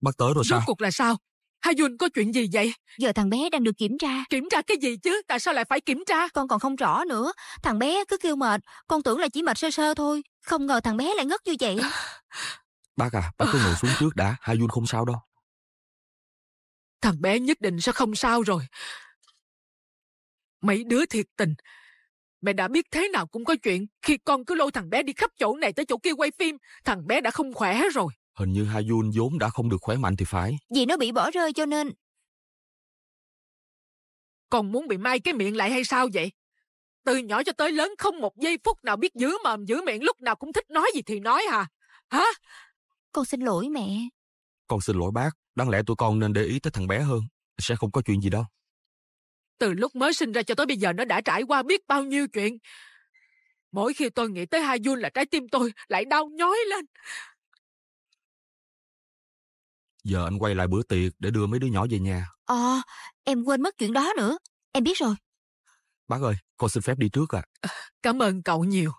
Bắt tới rồi sao? Rốt cuộc là sao? Hà Dun có chuyện gì vậy? Giờ thằng bé đang được kiểm tra. Kiểm tra cái gì chứ? Tại sao lại phải kiểm tra? Con còn không rõ nữa. Thằng bé cứ kêu mệt. Con tưởng là chỉ mệt sơ sơ thôi. Không ngờ thằng bé lại ngất như vậy. Bác à, bác cứ ngồi xuống trước đã. Hà Dun không sao đâu. Thằng bé nhất định sẽ không sao rồi. Mấy đứa thiệt tình. Mẹ đã biết thế nào cũng có chuyện khi con cứ lôi thằng bé đi khắp chỗ này tới chỗ kia quay phim. Thằng bé đã không khỏe rồi. Hình như Hayun vốn đã không được khỏe mạnh thì phải. Vì nó bị bỏ rơi cho nên... Con muốn bị mai cái miệng lại hay sao vậy? Từ nhỏ cho tới lớn không một giây phút nào biết giữ mồm giữ miệng lúc nào cũng thích nói gì thì nói hả? À. Hả? Con xin lỗi mẹ. Con xin lỗi bác. Đáng lẽ tụi con nên để ý tới thằng bé hơn. Sẽ không có chuyện gì đâu từ lúc mới sinh ra cho tới bây giờ nó đã trải qua biết bao nhiêu chuyện mỗi khi tôi nghĩ tới hai Jun là trái tim tôi lại đau nhói lên giờ anh quay lại bữa tiệc để đưa mấy đứa nhỏ về nhà ờ em quên mất chuyện đó nữa em biết rồi bác ơi con xin phép đi trước ạ à. cảm ơn cậu nhiều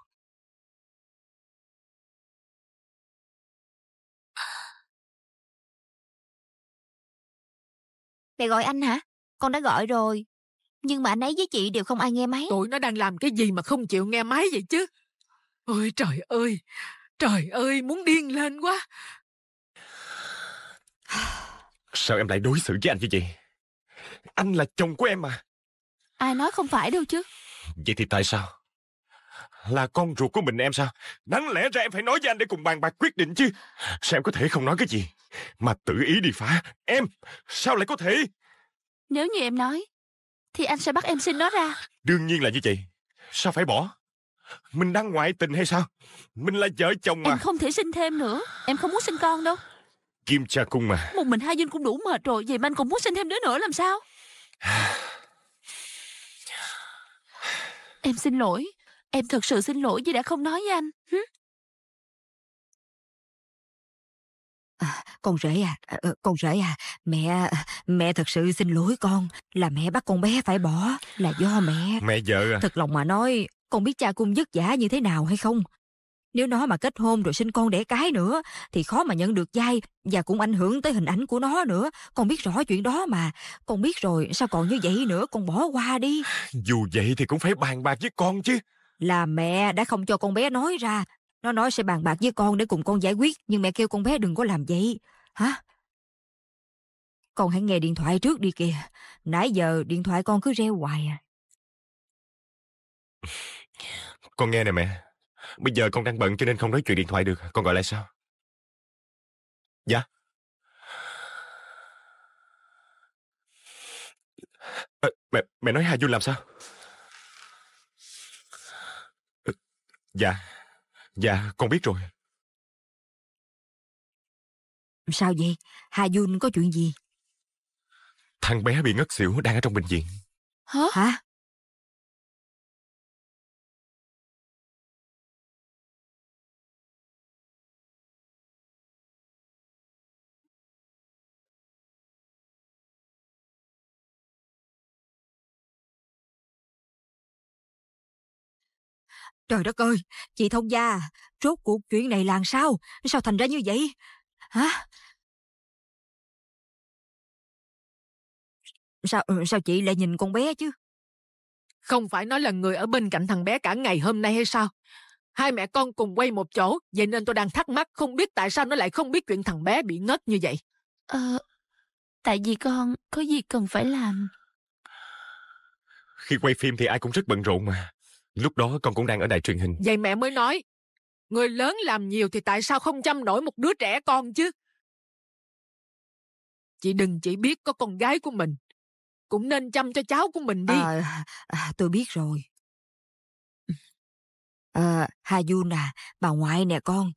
mẹ gọi anh hả con đã gọi rồi nhưng mà anh ấy với chị đều không ai nghe máy Tụi nó đang làm cái gì mà không chịu nghe máy vậy chứ Ôi trời ơi Trời ơi muốn điên lên quá Sao em lại đối xử với anh như vậy Anh là chồng của em mà Ai nói không phải đâu chứ Vậy thì tại sao Là con ruột của mình em sao Đáng lẽ ra em phải nói với anh để cùng bàn bạc quyết định chứ Sao em có thể không nói cái gì Mà tự ý đi phá Em sao lại có thể Nếu như em nói thì anh sẽ bắt em xin nó ra Đương nhiên là như vậy Sao phải bỏ Mình đang ngoại tình hay sao Mình là vợ chồng mà Em không thể sinh thêm nữa Em không muốn sinh con đâu Kim cha cung mà Một mình hai Vinh cũng đủ mệt rồi Vậy mà anh còn muốn sinh thêm đứa nữa làm sao Em xin lỗi Em thật sự xin lỗi vì đã không nói với anh Ờ, con rể à, ờ, ờ, con rể à, mẹ, mẹ thật sự xin lỗi con, là mẹ bắt con bé phải bỏ, là do mẹ. Mẹ vợ à. Thật lòng mà nói, con biết cha cung vất vả như thế nào hay không? Nếu nó mà kết hôn rồi sinh con đẻ cái nữa, thì khó mà nhận được dai, và cũng ảnh hưởng tới hình ảnh của nó nữa. Con biết rõ chuyện đó mà, con biết rồi, sao còn như vậy nữa, con bỏ qua đi. Dù vậy thì cũng phải bàn bạc với con chứ. Là mẹ đã không cho con bé nói ra, nó nói sẽ bàn bạc với con để cùng con giải quyết, nhưng mẹ kêu con bé đừng có làm vậy. Hả? Con hãy nghe điện thoại trước đi kìa. Nãy giờ điện thoại con cứ reo hoài à. Con nghe nè mẹ. Bây giờ con đang bận cho nên không nói chuyện điện thoại được. Con gọi lại sao? Dạ. À, mẹ, mẹ nói Hà Du làm sao? Dạ. Dạ, con biết rồi. Sao vậy? Hà Dun có chuyện gì? Thằng bé bị ngất xỉu đang ở trong bệnh viện. Hả? Hả? Trời đất ơi, chị thông gia, rốt cuộc chuyện này làm sao? Sao thành ra như vậy? Hả? Sao ừ, sao chị lại nhìn con bé chứ? Không phải nói là người ở bên cạnh thằng bé cả ngày hôm nay hay sao? Hai mẹ con cùng quay một chỗ, vậy nên tôi đang thắc mắc không biết tại sao nó lại không biết chuyện thằng bé bị ngất như vậy. Ờ, tại vì con có gì cần phải làm. Khi quay phim thì ai cũng rất bận rộn mà. Lúc đó con cũng đang ở đài truyền hình. Vậy mẹ mới nói, người lớn làm nhiều thì tại sao không chăm nổi một đứa trẻ con chứ? Chị đừng chỉ biết có con gái của mình, cũng nên chăm cho cháu của mình đi. À, à, tôi biết rồi. À, Hayun à, bà ngoại nè con.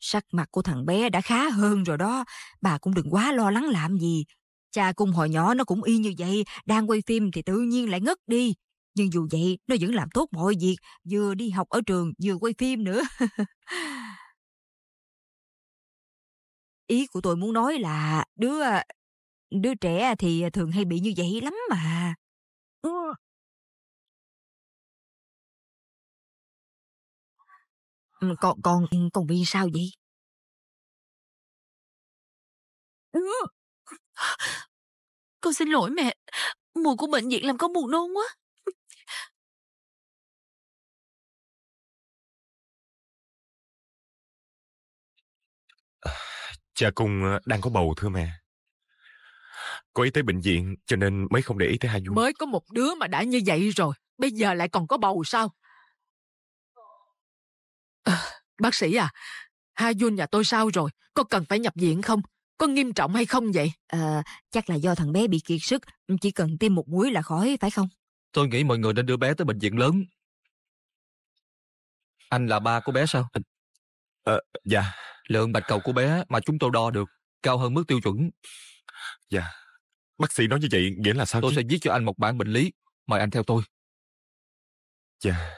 Sắc mặt của thằng bé đã khá hơn rồi đó, bà cũng đừng quá lo lắng làm gì. Cha cung hồi nhỏ nó cũng y như vậy, đang quay phim thì tự nhiên lại ngất đi, nhưng dù vậy, nó vẫn làm tốt mọi việc, vừa đi học ở trường, vừa quay phim nữa. Ý của tôi muốn nói là đứa à, đứa trẻ thì thường hay bị như vậy lắm mà. Ừ. Ừ, còn còn còn bị sao vậy? Ừ. Con xin lỗi mẹ, mùa của bệnh viện làm con buồn nôn quá. Cha Cung ờ, đang có bầu thưa mẹ. Cô ấy tới bệnh viện cho nên mới không để ý tới hai Dung. Mới có một đứa mà đã như vậy rồi. Bây giờ lại còn có bầu sao? À, bác sĩ à, hai Dung nhà tôi sao rồi? Có cần phải nhập viện không? Có nghiêm trọng hay không vậy? À, chắc là do thằng bé bị kiệt sức. Chỉ cần tiêm một muối là khỏi phải không? Tôi nghĩ mọi người nên đưa bé tới bệnh viện lớn. Anh là ba của bé sao? À, dạ. Lượng bạch cầu của bé mà chúng tôi đo được cao hơn mức tiêu chuẩn. Dạ. Bác sĩ nói như vậy nghĩa là sao Tôi chứ? sẽ viết cho anh một bản bệnh lý. Mời anh theo tôi. Dạ.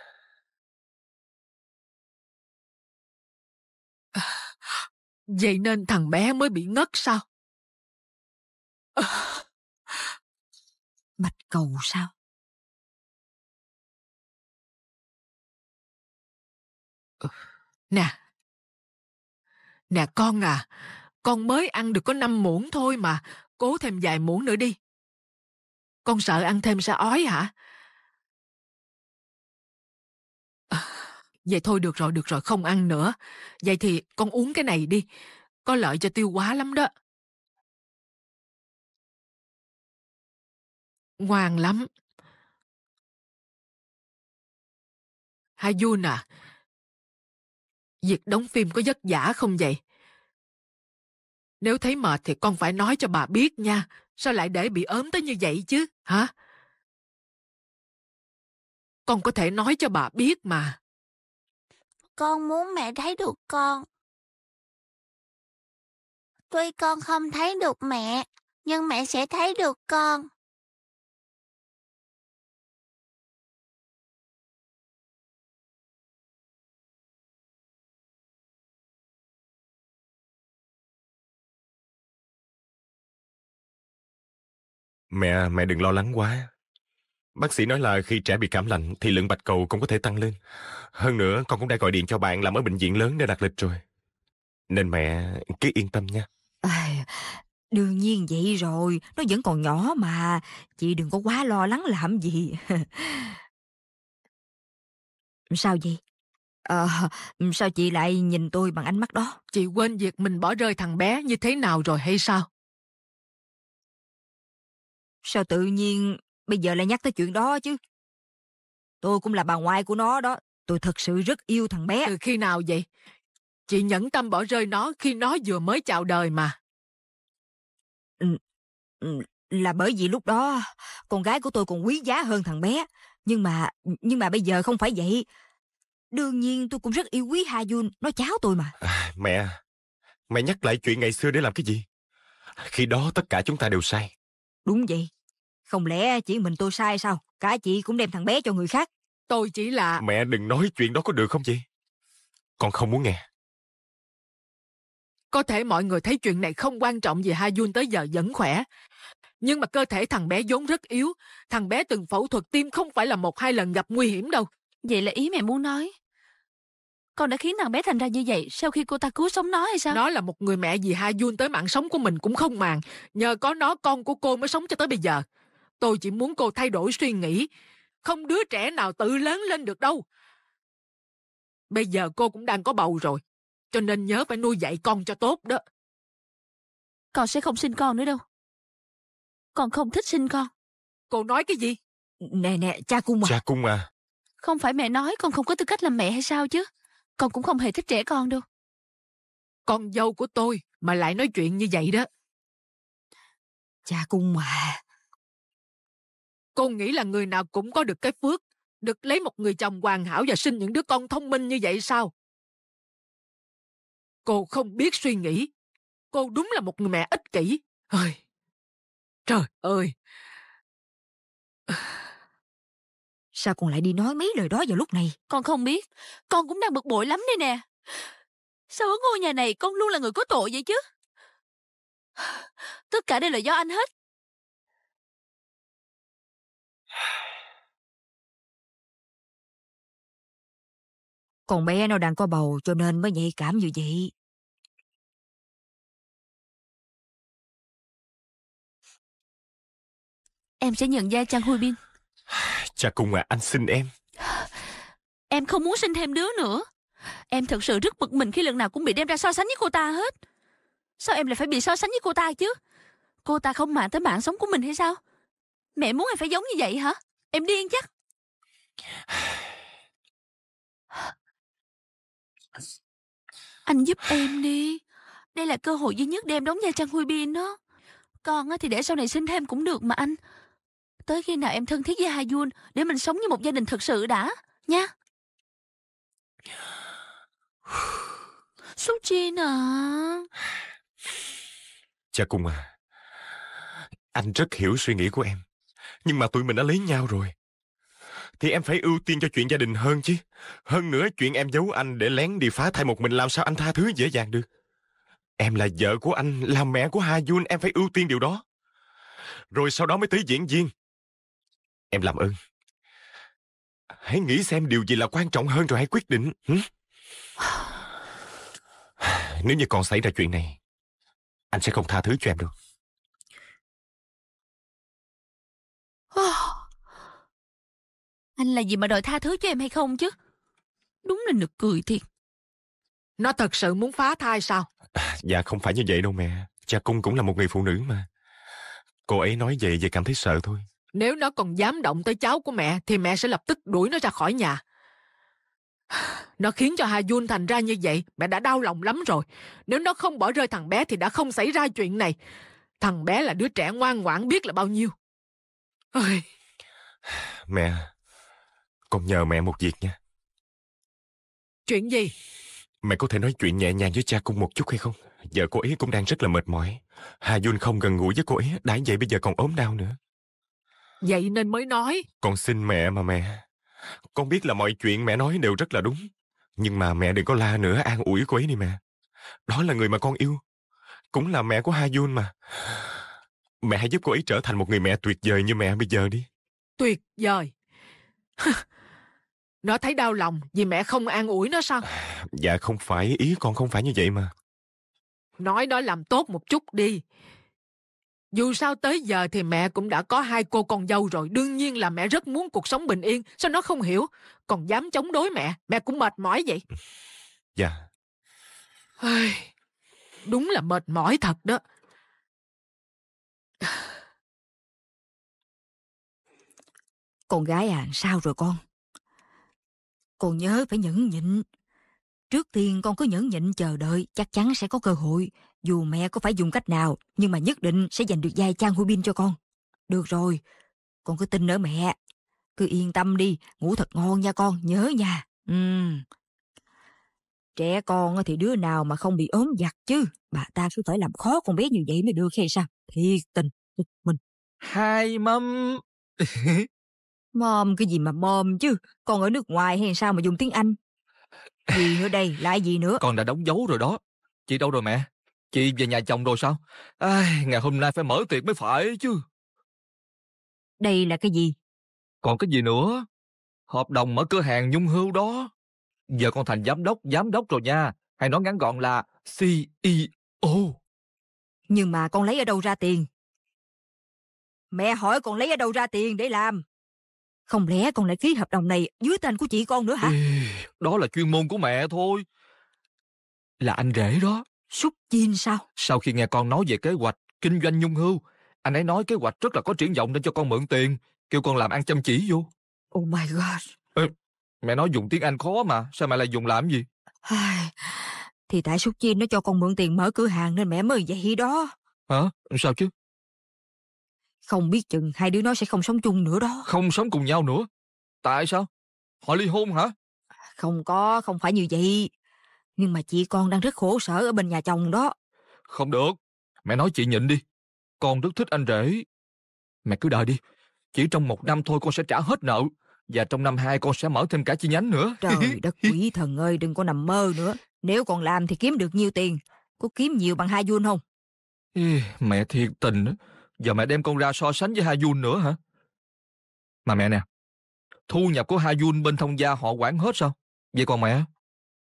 Vậy nên thằng bé mới bị ngất sao? Bạch cầu sao? Nè, Nè con à, con mới ăn được có năm muỗng thôi mà, cố thêm vài muỗng nữa đi. Con sợ ăn thêm sẽ ói hả? À, vậy thôi được rồi, được rồi, không ăn nữa. Vậy thì con uống cái này đi, có lợi cho tiêu hóa lắm đó. Ngoan lắm. Hayun à, việc đóng phim có vất vả không vậy? Nếu thấy mệt thì con phải nói cho bà biết nha. Sao lại để bị ốm tới như vậy chứ? Hả? Con có thể nói cho bà biết mà. Con muốn mẹ thấy được con. Tuy con không thấy được mẹ, nhưng mẹ sẽ thấy được con. Mẹ, mẹ đừng lo lắng quá. Bác sĩ nói là khi trẻ bị cảm lạnh thì lượng bạch cầu cũng có thể tăng lên. Hơn nữa, con cũng đã gọi điện cho bạn làm ở bệnh viện lớn để đặt lịch rồi. Nên mẹ cứ yên tâm nha. À, đương nhiên vậy rồi, nó vẫn còn nhỏ mà. Chị đừng có quá lo lắng làm gì. sao vậy? À, sao chị lại nhìn tôi bằng ánh mắt đó? Chị quên việc mình bỏ rơi thằng bé như thế nào rồi hay sao? Sao tự nhiên bây giờ lại nhắc tới chuyện đó chứ? Tôi cũng là bà ngoại của nó đó. Tôi thật sự rất yêu thằng bé. Từ khi nào vậy? Chị nhẫn tâm bỏ rơi nó khi nó vừa mới chào đời mà. Ừ, ừ, là bởi vì lúc đó con gái của tôi còn quý giá hơn thằng bé. Nhưng mà nhưng mà bây giờ không phải vậy. Đương nhiên tôi cũng rất yêu quý Ha Jun, nó cháu tôi mà. À, mẹ, mẹ nhắc lại chuyện ngày xưa để làm cái gì? Khi đó tất cả chúng ta đều sai. Đúng vậy. Không lẽ chỉ mình tôi sai sao? Cả chị cũng đem thằng bé cho người khác. Tôi chỉ là... Mẹ đừng nói chuyện đó có được không chị? Con không muốn nghe. Có thể mọi người thấy chuyện này không quan trọng vì Ha Jun tới giờ vẫn khỏe. Nhưng mà cơ thể thằng bé vốn rất yếu. Thằng bé từng phẫu thuật tim không phải là một hai lần gặp nguy hiểm đâu. Vậy là ý mẹ muốn nói con đã khiến nàng bé thành ra như vậy sau khi cô ta cứu sống nó hay sao? Nó là một người mẹ vì hai vun tới mạng sống của mình cũng không màng. Nhờ có nó con của cô mới sống cho tới bây giờ. Tôi chỉ muốn cô thay đổi suy nghĩ. Không đứa trẻ nào tự lớn lên được đâu. Bây giờ cô cũng đang có bầu rồi. Cho nên nhớ phải nuôi dạy con cho tốt đó. Con sẽ không sinh con nữa đâu. Con không thích sinh con. Cô nói cái gì? Nè nè, cha cung à. Cha cung à. Không phải mẹ nói con không có tư cách làm mẹ hay sao chứ? con cũng không hề thích trẻ con đâu. Con dâu của tôi mà lại nói chuyện như vậy đó. Cha cung mà. Con nghĩ là người nào cũng có được cái phước, được lấy một người chồng hoàn hảo và sinh những đứa con thông minh như vậy sao? Cô không biết suy nghĩ. Cô đúng là một người mẹ ích kỷ. Ôi, trời ơi! Sao con lại đi nói mấy lời đó vào lúc này Con không biết Con cũng đang bực bội lắm đây nè Sao ở ngôi nhà này con luôn là người có tội vậy chứ Tất cả đây là do anh hết Còn bé nó đang có bầu cho nên mới nhạy cảm như vậy Em sẽ nhận ra trang Hui Bin Cha cùng à, anh xin em. Em không muốn sinh thêm đứa nữa. Em thật sự rất bực mình khi lần nào cũng bị đem ra so sánh với cô ta hết. Sao em lại phải bị so sánh với cô ta chứ? Cô ta không mạng tới mạng sống của mình hay sao? Mẹ muốn em phải giống như vậy hả? Em điên chắc. Anh giúp em đi. Đây là cơ hội duy nhất đem đóng vai Trang Huy Bin đó. Con thì để sau này sinh thêm cũng được mà anh. Tới khi nào em thân thiết với Ha Jun để mình sống như một gia đình thật sự đã, nha. Súc Jin à. Cha Cung à, anh rất hiểu suy nghĩ của em. Nhưng mà tụi mình đã lấy nhau rồi. Thì em phải ưu tiên cho chuyện gia đình hơn chứ. Hơn nữa chuyện em giấu anh để lén đi phá thai một mình làm sao anh tha thứ dễ dàng được. Em là vợ của anh, là mẹ của Ha Jun, em phải ưu tiên điều đó. Rồi sau đó mới tới diễn viên. Em làm ơn. Hãy nghĩ xem điều gì là quan trọng hơn rồi hãy quyết định. Nếu như còn xảy ra chuyện này, anh sẽ không tha thứ cho em được Anh là gì mà đòi tha thứ cho em hay không chứ? Đúng là nực cười thiệt. Nó thật sự muốn phá thai sao? dạ không phải như vậy đâu mẹ. Cha Cung cũng là một người phụ nữ mà. Cô ấy nói vậy vì cảm thấy sợ thôi nếu nó còn dám động tới cháu của mẹ thì mẹ sẽ lập tức đuổi nó ra khỏi nhà nó khiến cho hà jun thành ra như vậy mẹ đã đau lòng lắm rồi nếu nó không bỏ rơi thằng bé thì đã không xảy ra chuyện này thằng bé là đứa trẻ ngoan ngoãn biết là bao nhiêu ơi mẹ con nhờ mẹ một việc nha chuyện gì mẹ có thể nói chuyện nhẹ nhàng với cha con một chút hay không giờ cô ấy cũng đang rất là mệt mỏi hà jun không gần ngủ với cô ấy đã vậy bây giờ còn ốm đau nữa Vậy nên mới nói. Con xin mẹ mà mẹ. Con biết là mọi chuyện mẹ nói đều rất là đúng. Nhưng mà mẹ đừng có la nữa an ủi cô ấy đi mẹ. Đó là người mà con yêu. Cũng là mẹ của Ha Jun mà. Mẹ hãy giúp cô ấy trở thành một người mẹ tuyệt vời như mẹ bây giờ đi. Tuyệt vời. nó thấy đau lòng vì mẹ không an ủi nó sao? Dạ không phải, ý con không phải như vậy mà. Nói nó làm tốt một chút đi dù sao tới giờ thì mẹ cũng đã có hai cô con dâu rồi đương nhiên là mẹ rất muốn cuộc sống bình yên sao nó không hiểu còn dám chống đối mẹ mẹ cũng mệt mỏi vậy dạ yeah. đúng là mệt mỏi thật đó con gái à sao rồi con con nhớ phải nhẫn nhịn trước tiên con cứ nhẫn nhịn chờ đợi chắc chắn sẽ có cơ hội dù mẹ có phải dùng cách nào, nhưng mà nhất định sẽ giành được vai Trang Hu Bin cho con. Được rồi, con cứ tin ở mẹ. Cứ yên tâm đi, ngủ thật ngon nha con, nhớ nha. Ừm. Trẻ con thì đứa nào mà không bị ốm giặt chứ. Bà ta cứ phải làm khó con bé như vậy mới được hay sao? Thiệt tình, mình. Hai mâm. mom cái gì mà mom chứ? Con ở nước ngoài hay sao mà dùng tiếng Anh? Gì nữa đây, lại gì nữa? Con đã đóng dấu rồi đó. Chị đâu rồi mẹ? Chị về nhà chồng rồi sao? Ai, ngày hôm nay phải mở tiệc mới phải chứ. Đây là cái gì? Còn cái gì nữa? Hợp đồng mở cửa hàng Nhung Hưu đó. Giờ con thành giám đốc, giám đốc rồi nha. Hay nói ngắn gọn là CEO. Nhưng mà con lấy ở đâu ra tiền? Mẹ hỏi con lấy ở đâu ra tiền để làm? Không lẽ con lại ký hợp đồng này dưới tên của chị con nữa hả? Ê, đó là chuyên môn của mẹ thôi. Là anh rể đó. Súc chiên sao? Sau khi nghe con nói về kế hoạch kinh doanh nhung hưu, anh ấy nói kế hoạch rất là có triển vọng nên cho con mượn tiền, kêu con làm ăn chăm chỉ vô. Oh my god. Ê, mẹ nói dùng tiếng Anh khó mà, sao mẹ lại dùng làm gì? thì tại Súc chiên nó cho con mượn tiền mở cửa hàng nên mẹ mới vậy đó. Hả? Sao chứ? Không biết chừng hai đứa nó sẽ không sống chung nữa đó. Không sống cùng nhau nữa? Tại sao? Họ ly hôn hả? Không có, không phải như vậy. Nhưng mà chị con đang rất khổ sở ở bên nhà chồng đó. Không được. Mẹ nói chị nhịn đi. Con rất thích anh rể. Mẹ cứ đợi đi. Chỉ trong một năm thôi con sẽ trả hết nợ. Và trong năm hai con sẽ mở thêm cả chi nhánh nữa. Trời đất quỷ thần ơi, đừng có nằm mơ nữa. Nếu còn làm thì kiếm được nhiều tiền. Có kiếm nhiều bằng hai Jun không? Ê, mẹ thiệt tình đó. Giờ mẹ đem con ra so sánh với hai Jun nữa hả? Mà mẹ nè, thu nhập của hai Jun bên thông gia họ quản hết sao? Vậy còn mẹ?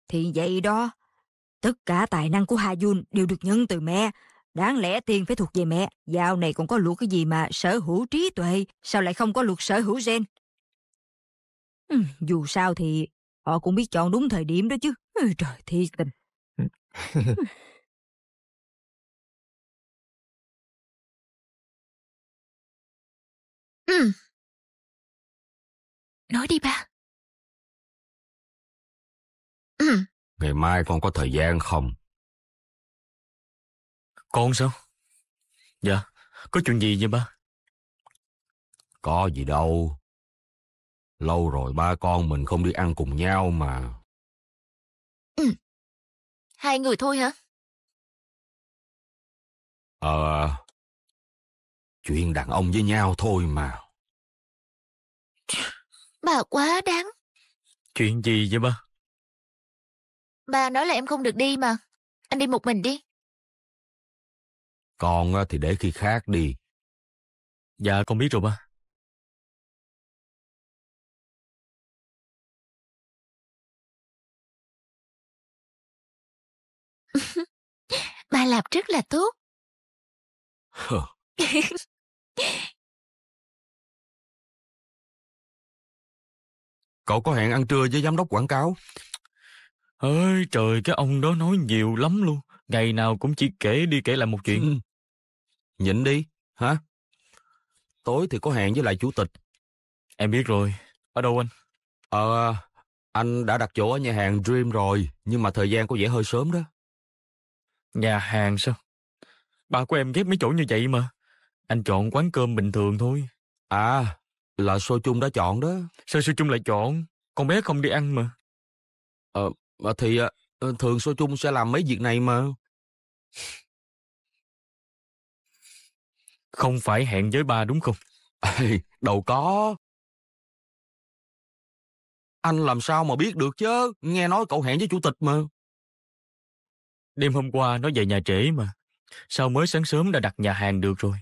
Thì vậy đó, tất cả tài năng của Ha Jun đều được nhân từ mẹ. Đáng lẽ tiền phải thuộc về mẹ, dạo này còn có luật cái gì mà sở hữu trí tuệ, sao lại không có luật sở hữu gen? Ừ, dù sao thì họ cũng biết chọn đúng thời điểm đó chứ. Ừ, trời thiệt tình. Nói đi ba. Ngày mai con có thời gian không? Con sao? Dạ, có chuyện gì vậy ba? Có gì đâu. Lâu rồi ba con mình không đi ăn cùng nhau mà. Ừ. Hai người thôi hả? Ờ, à, chuyện đàn ông với nhau thôi mà. Bà quá đáng. Chuyện gì vậy ba? Ba nói là em không được đi mà. Anh đi một mình đi. Còn thì để khi khác đi. Dạ con biết rồi ba. ba làm rất là tốt. Cậu có hẹn ăn trưa với giám đốc quảng cáo. Ơi trời, cái ông đó nói nhiều lắm luôn. Ngày nào cũng chỉ kể đi kể lại một chuyện. Ừ. Nhịn đi, hả? Tối thì có hẹn với lại chủ tịch. Em biết rồi. Ở đâu anh? Ờ, à, anh đã đặt chỗ ở nhà hàng Dream rồi, nhưng mà thời gian có vẻ hơi sớm đó. Nhà hàng sao? Bà của em ghét mấy chỗ như vậy mà. Anh chọn quán cơm bình thường thôi. À, là Sô Chung đã chọn đó. Sao Sô Chung lại chọn? Con bé không đi ăn mà. Ờ, mà thì à, ờ, thường số chung sẽ làm mấy việc này mà. Không phải hẹn với ba đúng không? Ê, đâu có. Anh làm sao mà biết được chứ? Nghe nói cậu hẹn với chủ tịch mà. Đêm hôm qua nó về nhà trễ mà. Sao mới sáng sớm đã đặt nhà hàng được rồi?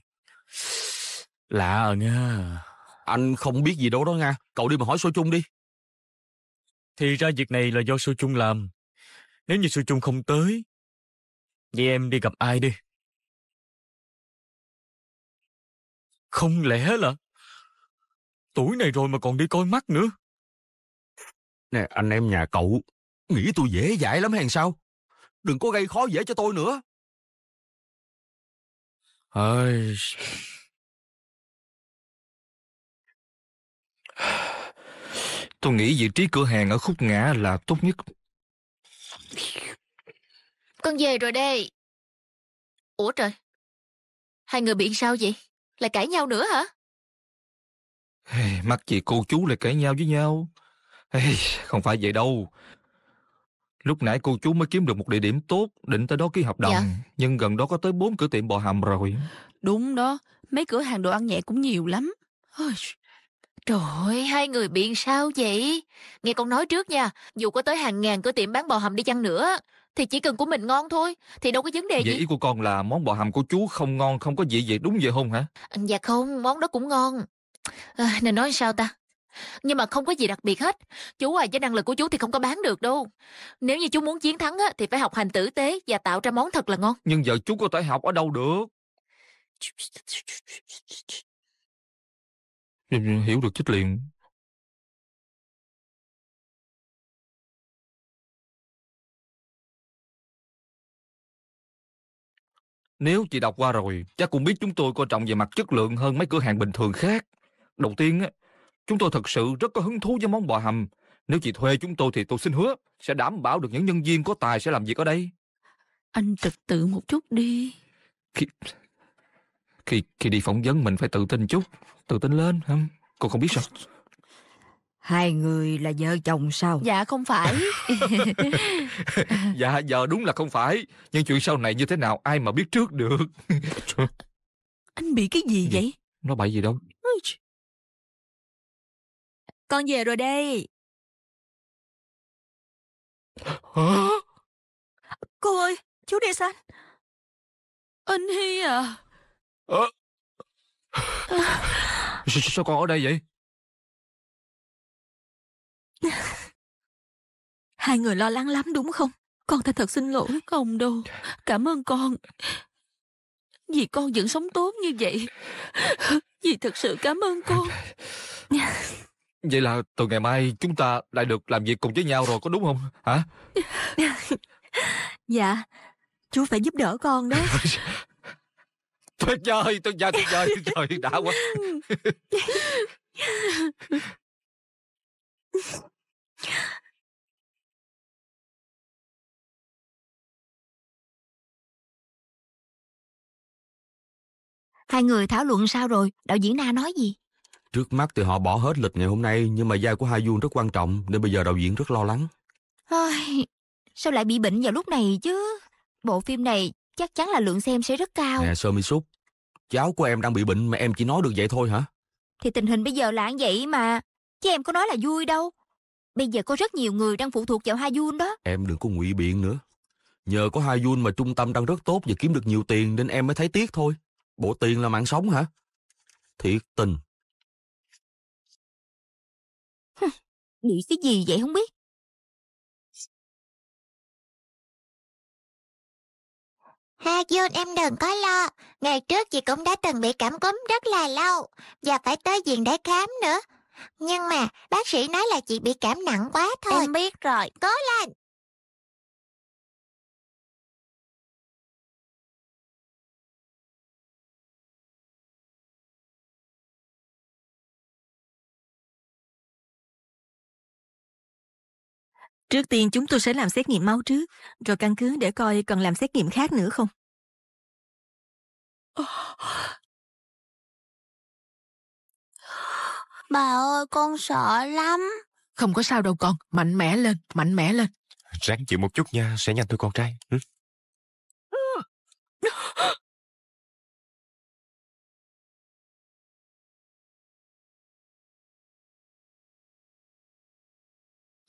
Lạ à nha. Anh không biết gì đâu đó nha. Cậu đi mà hỏi số chung đi. Thì ra việc này là do Sư Chung làm. Nếu như Sư Chung không tới, vậy em đi gặp ai đi? Không lẽ là tuổi này rồi mà còn đi coi mắt nữa? Nè, anh em nhà cậu, nghĩ tôi dễ dãi lắm hàng sao? Đừng có gây khó dễ cho tôi nữa. Ôi... Tôi nghĩ vị trí cửa hàng ở khúc ngã là tốt nhất. Con về rồi đây. Ủa trời, hai người bị sao vậy? Lại cãi nhau nữa hả? Hey, mắc gì cô chú lại cãi nhau với nhau? Hey, không phải vậy đâu. Lúc nãy cô chú mới kiếm được một địa điểm tốt, định tới đó ký hợp đồng. Dạ. Nhưng gần đó có tới bốn cửa tiệm bò hầm rồi. Đúng đó, mấy cửa hàng đồ ăn nhẹ cũng nhiều lắm. Trời ơi, hai người biện sao vậy? Nghe con nói trước nha, dù có tới hàng ngàn cửa tiệm bán bò hầm đi chăng nữa, thì chỉ cần của mình ngon thôi, thì đâu có vấn đề vậy gì. Vậy ý của con là món bò hầm của chú không ngon, không có gì vậy, đúng vậy không hả? Ừ, dạ không, món đó cũng ngon. À, nên nói sao ta? Nhưng mà không có gì đặc biệt hết. Chú à, với năng lực của chú thì không có bán được đâu. Nếu như chú muốn chiến thắng á, thì phải học hành tử tế và tạo ra món thật là ngon. Nhưng giờ chú có thể học ở đâu được? hiểu được chích liền Nếu chị đọc qua rồi, chắc cũng biết chúng tôi coi trọng về mặt chất lượng hơn mấy cửa hàng bình thường khác. Đầu tiên, chúng tôi thật sự rất có hứng thú với món bò hầm. Nếu chị thuê chúng tôi thì tôi xin hứa sẽ đảm bảo được những nhân viên có tài sẽ làm việc ở đây. Anh trật tự một chút đi. Khi... Khi khi đi phỏng vấn mình phải tự tin chút, tự tin lên, không? Cô không biết sao? Hai người là vợ chồng sao? Dạ không phải. dạ giờ đúng là không phải, nhưng chuyện sau này như thế nào ai mà biết trước được. Anh bị cái gì vậy? Nó bậy gì đâu. Con về rồi đây. Cô ơi, chú đi San. Anh Hy à à. sao, sao con ở đây vậy Hai người lo lắng lắm đúng không Con ta thật xin lỗi Không đâu Cảm ơn con Vì con vẫn sống tốt như vậy Vì thật sự cảm ơn con Vậy là từ ngày mai chúng ta lại được làm việc cùng với nhau rồi có đúng không hả Dạ Chú phải giúp đỡ con đó tuyệt vời tuyệt vời tuyệt vời tuyệt vời đã quá Hai người thảo luận sao rồi? Đạo diễn Na nói gì? Trước mắt thì họ bỏ hết lịch ngày hôm nay Nhưng mà vai của Hai Dung rất quan trọng Nên bây giờ đạo diễn rất lo lắng Ai, Sao lại bị bệnh vào lúc này chứ Bộ phim này chắc chắn là lượng xem sẽ rất cao. Nè Sơ Mi Súc, cháu của em đang bị bệnh mà em chỉ nói được vậy thôi hả? Thì tình hình bây giờ là vậy mà, chứ em có nói là vui đâu. Bây giờ có rất nhiều người đang phụ thuộc vào Hai Hayun đó. Em đừng có ngụy biện nữa. Nhờ có Hai Hayun mà trung tâm đang rất tốt và kiếm được nhiều tiền nên em mới thấy tiếc thôi. Bộ tiền là mạng sống hả? Thiệt tình. Nghĩ cái gì vậy không biết. Ha Jun em đừng có lo, ngày trước chị cũng đã từng bị cảm cúm rất là lâu và phải tới viện để khám nữa. Nhưng mà bác sĩ nói là chị bị cảm nặng quá thôi. Em biết rồi, cố lên. Trước tiên chúng tôi sẽ làm xét nghiệm máu trước, rồi căn cứ để coi cần làm xét nghiệm khác nữa không. Bà ơi, con sợ lắm. Không có sao đâu con, mạnh mẽ lên, mạnh mẽ lên. Ráng chịu một chút nha, sẽ nhanh thôi con trai. Ừ.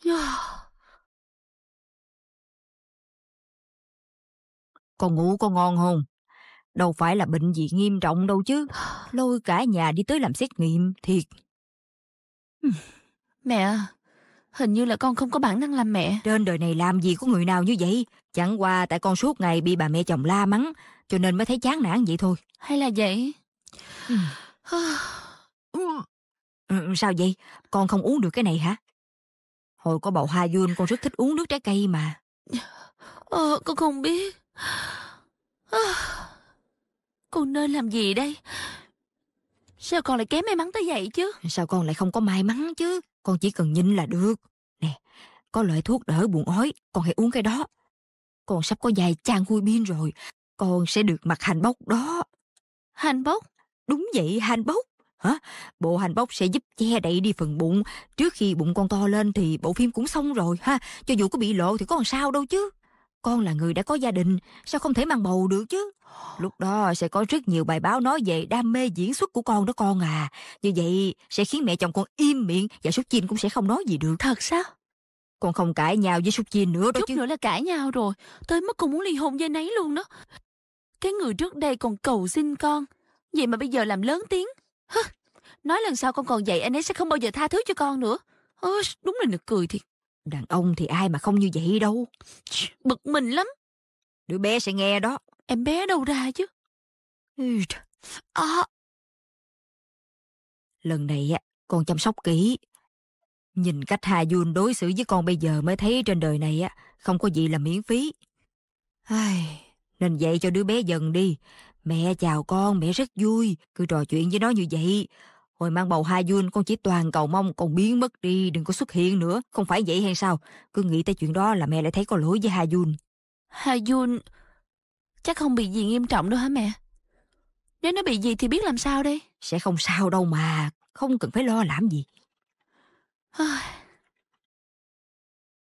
Yeah. con ngủ có ngon không? Đâu phải là bệnh gì nghiêm trọng đâu chứ. Lôi cả nhà đi tới làm xét nghiệm, thiệt. Ừ, mẹ, hình như là con không có bản năng làm mẹ. Trên đời này làm gì có người nào như vậy? Chẳng qua tại con suốt ngày bị bà mẹ chồng la mắng, cho nên mới thấy chán nản vậy thôi. Hay là vậy? Ừ. Ừ, sao vậy? Con không uống được cái này hả? Hồi có bầu hai dương con rất thích uống nước trái cây mà. Ờ, con không biết. Con nên làm gì đây Sao con lại kém may mắn tới vậy chứ Sao con lại không có may mắn chứ Con chỉ cần nhìn là được Nè có loại thuốc đỡ buồn ói Con hãy uống cái đó Con sắp có vài trang vui pin rồi Con sẽ được mặc hành bốc đó Hành bốc Đúng vậy hành bốc Hả? Bộ hành bốc sẽ giúp che đậy đi phần bụng Trước khi bụng con to lên thì bộ phim cũng xong rồi ha Cho dù có bị lộ thì có làm sao đâu chứ con là người đã có gia đình, sao không thể mang bầu được chứ? Lúc đó sẽ có rất nhiều bài báo nói về đam mê diễn xuất của con đó con à. Như vậy sẽ khiến mẹ chồng con im miệng và Súc Chin cũng sẽ không nói gì được. Thật sao? Con không cãi nhau với Súc Chin nữa đó Chút chứ. nữa là cãi nhau rồi. Tới mức con muốn ly hôn với nấy luôn đó. Cái người trước đây còn cầu xin con. Vậy mà bây giờ làm lớn tiếng. Hứ, nói lần sau con còn vậy anh ấy sẽ không bao giờ tha thứ cho con nữa. Ôi, đúng là nực cười thiệt. Đàn ông thì ai mà không như vậy đâu. Bực mình lắm. Đứa bé sẽ nghe đó. Em bé đâu ra chứ? À. Lần này á, con chăm sóc kỹ. Nhìn cách Hà Dun đối xử với con bây giờ mới thấy trên đời này á không có gì là miễn phí. Ai, nên dạy cho đứa bé dần đi. Mẹ chào con, mẹ rất vui. Cứ trò chuyện với nó như vậy. Hồi mang bầu hai Jun con chỉ toàn cầu mong con biến mất đi, đừng có xuất hiện nữa. Không phải vậy hay sao? Cứ nghĩ tới chuyện đó là mẹ lại thấy có lỗi với hai Jun. Hai Jun chắc không bị gì nghiêm trọng đâu hả mẹ? Nếu nó bị gì thì biết làm sao đây? Sẽ không sao đâu mà, không cần phải lo làm gì.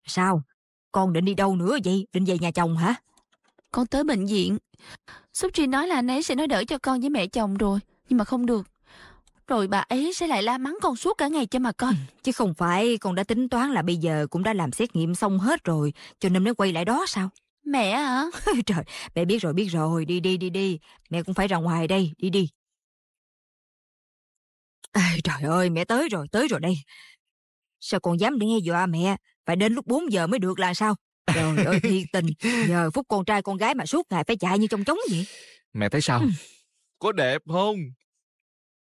sao? Con định đi đâu nữa vậy? Định về nhà chồng hả? Con tới bệnh viện. Súc Tri nói là anh ấy sẽ nói đỡ cho con với mẹ chồng rồi, nhưng mà không được. Rồi bà ấy sẽ lại la mắng con suốt cả ngày cho mà coi. Ừ, chứ không phải con đã tính toán là bây giờ cũng đã làm xét nghiệm xong hết rồi, cho nên mới quay lại đó sao? Mẹ à? hả? Trời, mẹ biết rồi biết rồi, đi đi đi đi, mẹ cũng phải ra ngoài đây, đi đi. À, trời ơi, mẹ tới rồi, tới rồi đây. Sao con dám để nghe dọa mẹ, phải đến lúc 4 giờ mới được là sao? Trời ơi, thiệt tình, giờ phút con trai con gái mà suốt ngày phải chạy như trong trống vậy. Mẹ thấy sao? Ừ. Có đẹp không?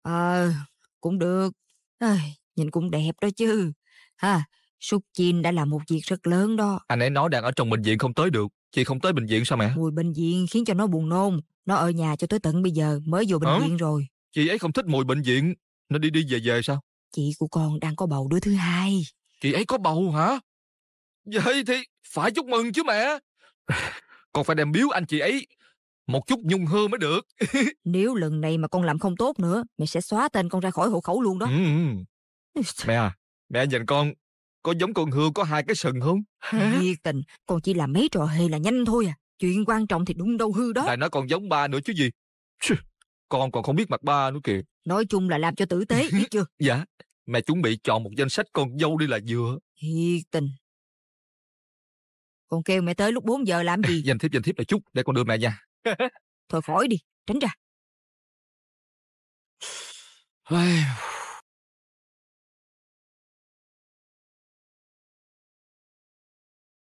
Ờ, à, cũng được. À, nhìn cũng đẹp đó chứ. Ha, súc chim đã làm một việc rất lớn đó. Anh ấy nói đang ở trong bệnh viện không tới được. Chị không tới bệnh viện sao mẹ? Mùi bệnh viện khiến cho nó buồn nôn. Nó ở nhà cho tới tận bây giờ mới vô bệnh ừ. viện rồi. Chị ấy không thích mùi bệnh viện. Nó đi đi về về sao? Chị của con đang có bầu đứa thứ hai. Chị ấy có bầu hả? Vậy thì phải chúc mừng chứ mẹ. Con phải đem biếu anh chị ấy một chút nhung hương mới được nếu lần này mà con làm không tốt nữa mẹ sẽ xóa tên con ra khỏi hộ khẩu luôn đó ừ, ừ. mẹ à mẹ nhìn con có giống con hươu có hai cái sừng không thiệt tình con chỉ làm mấy trò hề là nhanh thôi à chuyện quan trọng thì đúng đâu hư đó lại nói con giống ba nữa chứ gì con còn không biết mặt ba nữa kìa nói chung là làm cho tử tế biết chưa dạ mẹ chuẩn bị chọn một danh sách con dâu đi là vừa thiệt tình con kêu mẹ tới lúc 4 giờ làm gì dành thiếp dành thiếp là chút để con đưa mẹ nha Thôi khỏi đi, tránh ra.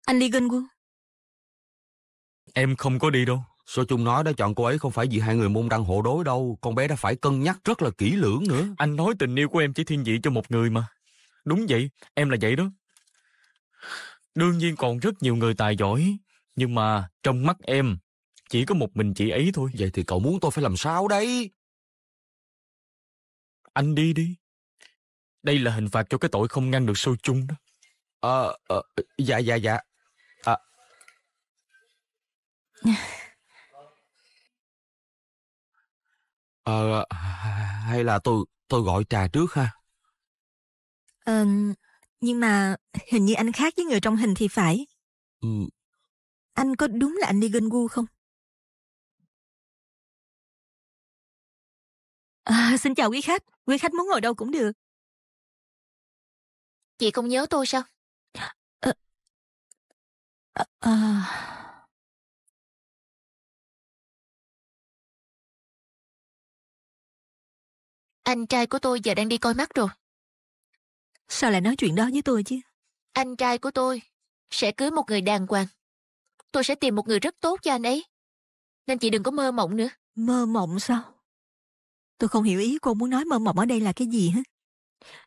Anh đi gân quân. Em không có đi đâu. Sao chung nói đã chọn cô ấy không phải vì hai người môn đăng hộ đối đâu. Con bé đã phải cân nhắc rất là kỹ lưỡng nữa. Anh nói tình yêu của em chỉ thiên vị cho một người mà. Đúng vậy, em là vậy đó. Đương nhiên còn rất nhiều người tài giỏi. Nhưng mà trong mắt em, chỉ có một mình chị ấy thôi. Vậy thì cậu muốn tôi phải làm sao đây Anh đi đi. Đây là hình phạt cho cái tội không ngăn được sâu chung đó. à, à, dạ, dạ, dạ. À. à, hay là tôi tôi gọi trà trước ha? Ờ, nhưng mà hình như anh khác với người trong hình thì phải. Ừ. Anh có đúng là anh đi gân gu không? À, xin chào quý khách, quý khách muốn ngồi đâu cũng được. Chị không nhớ tôi sao? À, à, à. Anh trai của tôi giờ đang đi coi mắt rồi. Sao lại nói chuyện đó với tôi chứ? Anh trai của tôi sẽ cưới một người đàng hoàng. Tôi sẽ tìm một người rất tốt cho anh ấy. Nên chị đừng có mơ mộng nữa. Mơ mộng sao? Tôi không hiểu ý cô muốn nói mơ mộng ở đây là cái gì hết.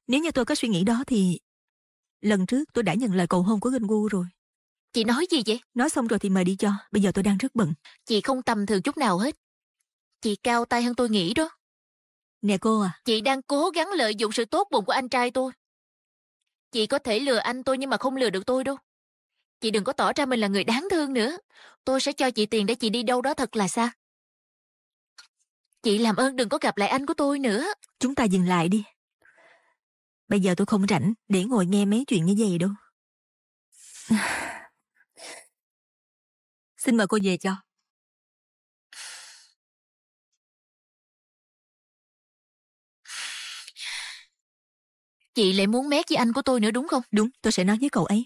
Nếu như tôi có suy nghĩ đó thì... Lần trước tôi đã nhận lời cầu hôn của Ginh Gu rồi. Chị nói gì vậy? Nói xong rồi thì mời đi cho, bây giờ tôi đang rất bận. Chị không tầm thường chút nào hết. Chị cao tay hơn tôi nghĩ đó. Nè cô à. Chị đang cố gắng lợi dụng sự tốt bụng của anh trai tôi. Chị có thể lừa anh tôi nhưng mà không lừa được tôi đâu. Chị đừng có tỏ ra mình là người đáng thương nữa. Tôi sẽ cho chị tiền để chị đi đâu đó thật là xa. Chị làm ơn đừng có gặp lại anh của tôi nữa. Chúng ta dừng lại đi. Bây giờ tôi không rảnh để ngồi nghe mấy chuyện như vậy đâu. Xin mời cô về cho. Chị lại muốn mét với anh của tôi nữa đúng không? Đúng, tôi sẽ nói với cậu ấy.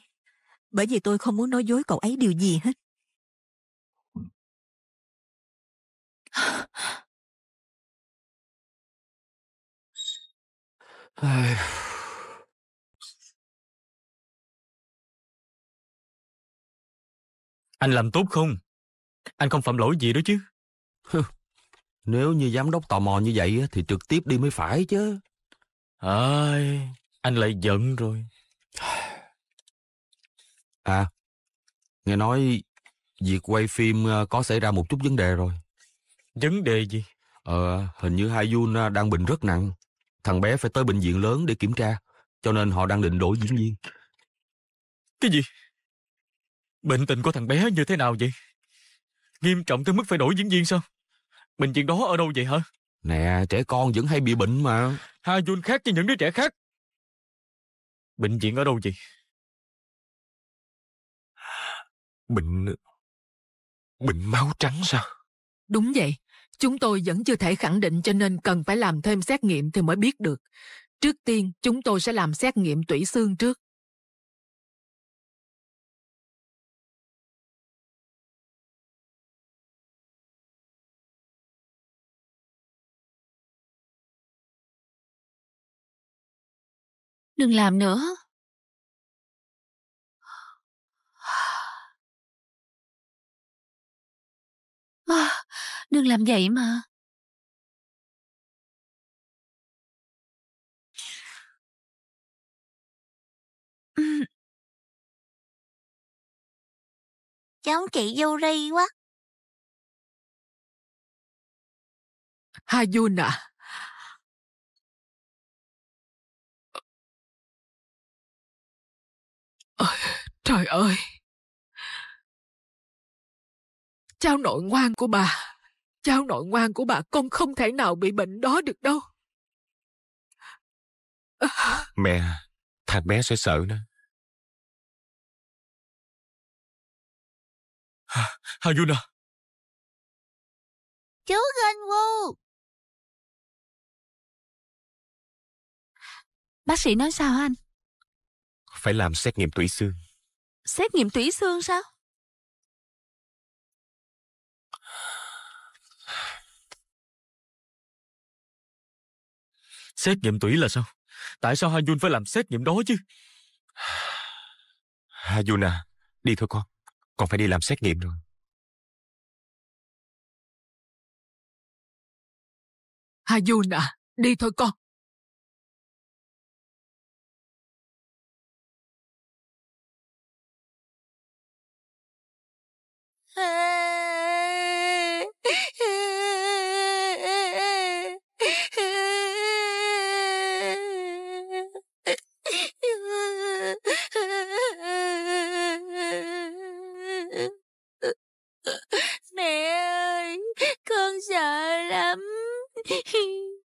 Bởi vì tôi không muốn nói dối cậu ấy điều gì hết. Ai... Anh làm tốt không? Anh không phạm lỗi gì đó chứ? Nếu như giám đốc tò mò như vậy thì trực tiếp đi mới phải chứ. Ơi, anh lại giận rồi. À, nghe nói việc quay phim à, có xảy ra một chút vấn đề rồi. Vấn đề gì? Ờ, hình như Hai Jun à, đang bệnh rất nặng. Thằng bé phải tới bệnh viện lớn để kiểm tra, cho nên họ đang định đổi diễn viên. Cái gì? Bệnh tình của thằng bé như thế nào vậy? Nghiêm trọng tới mức phải đổi diễn viên sao? Bệnh viện đó ở đâu vậy hả? Nè, trẻ con vẫn hay bị bệnh mà. Hai Jun khác với những đứa trẻ khác. Bệnh viện ở đâu vậy? Bệnh... Bệnh máu trắng sao? Đúng vậy. Chúng tôi vẫn chưa thể khẳng định cho nên cần phải làm thêm xét nghiệm thì mới biết được. Trước tiên, chúng tôi sẽ làm xét nghiệm tủy xương trước. Đừng làm nữa, Đừng làm vậy mà. Giống chị Yuri quá. Hayun à? trời ơi! Cháu nội ngoan của bà cháu nội ngoan của bà con không thể nào bị bệnh đó được đâu. Mẹ, thằng bé sẽ sợ đó. Hayuna. Chú Genwu. Bác sĩ nói sao anh? Phải làm xét nghiệm tủy xương. Xét nghiệm tủy xương sao? Xét nghiệm tủy là sao? Tại sao Ha Jun phải làm xét nghiệm đó chứ? Ha Jun à, đi thôi con. Con phải đi làm xét nghiệm rồi. Ha Jun à, đi thôi con. Ha! sợ lắm.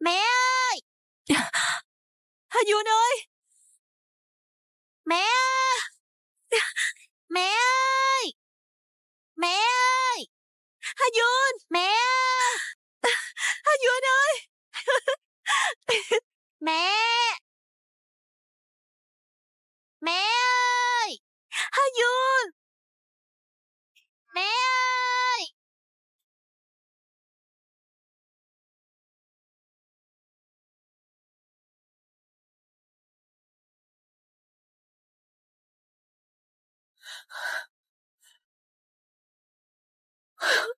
Mẹ ơi! Hà Duân ơi! Mẹ! Mẹ ơi! Mẹ ơi! Hà Duân! Mẹ! Hà Duân ơi! めーめーいはよーめーいはっ